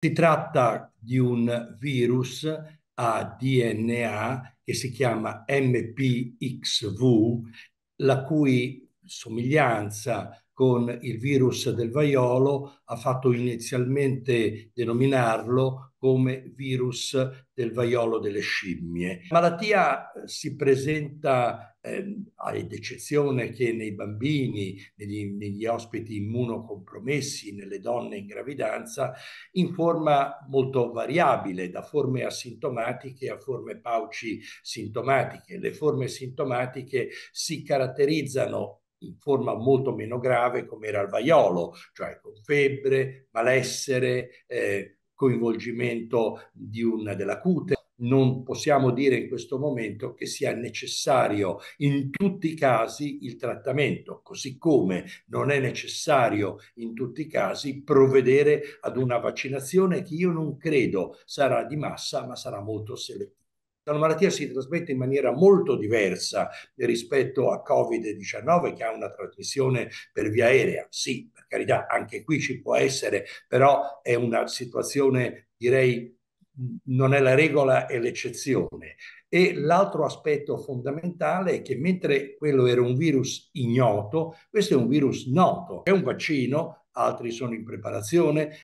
Si tratta di un virus a DNA che si chiama MPXV, la cui somiglianza con il virus del vaiolo ha fatto inizialmente denominarlo come virus del vaiolo delle scimmie. La malattia eh, si presenta, eh, ad eccezione che nei bambini, negli, negli ospiti immunocompromessi, nelle donne in gravidanza, in forma molto variabile, da forme asintomatiche a forme pauci sintomatiche. Le forme sintomatiche si caratterizzano in forma molto meno grave come era il vaiolo, cioè con febbre, malessere, eh, coinvolgimento un, della cute. Non possiamo dire in questo momento che sia necessario in tutti i casi il trattamento, così come non è necessario in tutti i casi provvedere ad una vaccinazione che io non credo sarà di massa, ma sarà molto selettiva. È una malattia si trasmette in maniera molto diversa rispetto a Covid-19 che ha una trasmissione per via aerea. Sì, per carità, anche qui ci può essere, però è una situazione, direi, non è la regola, è l'eccezione. E l'altro aspetto fondamentale è che mentre quello era un virus ignoto, questo è un virus noto, è un vaccino, altri sono in preparazione,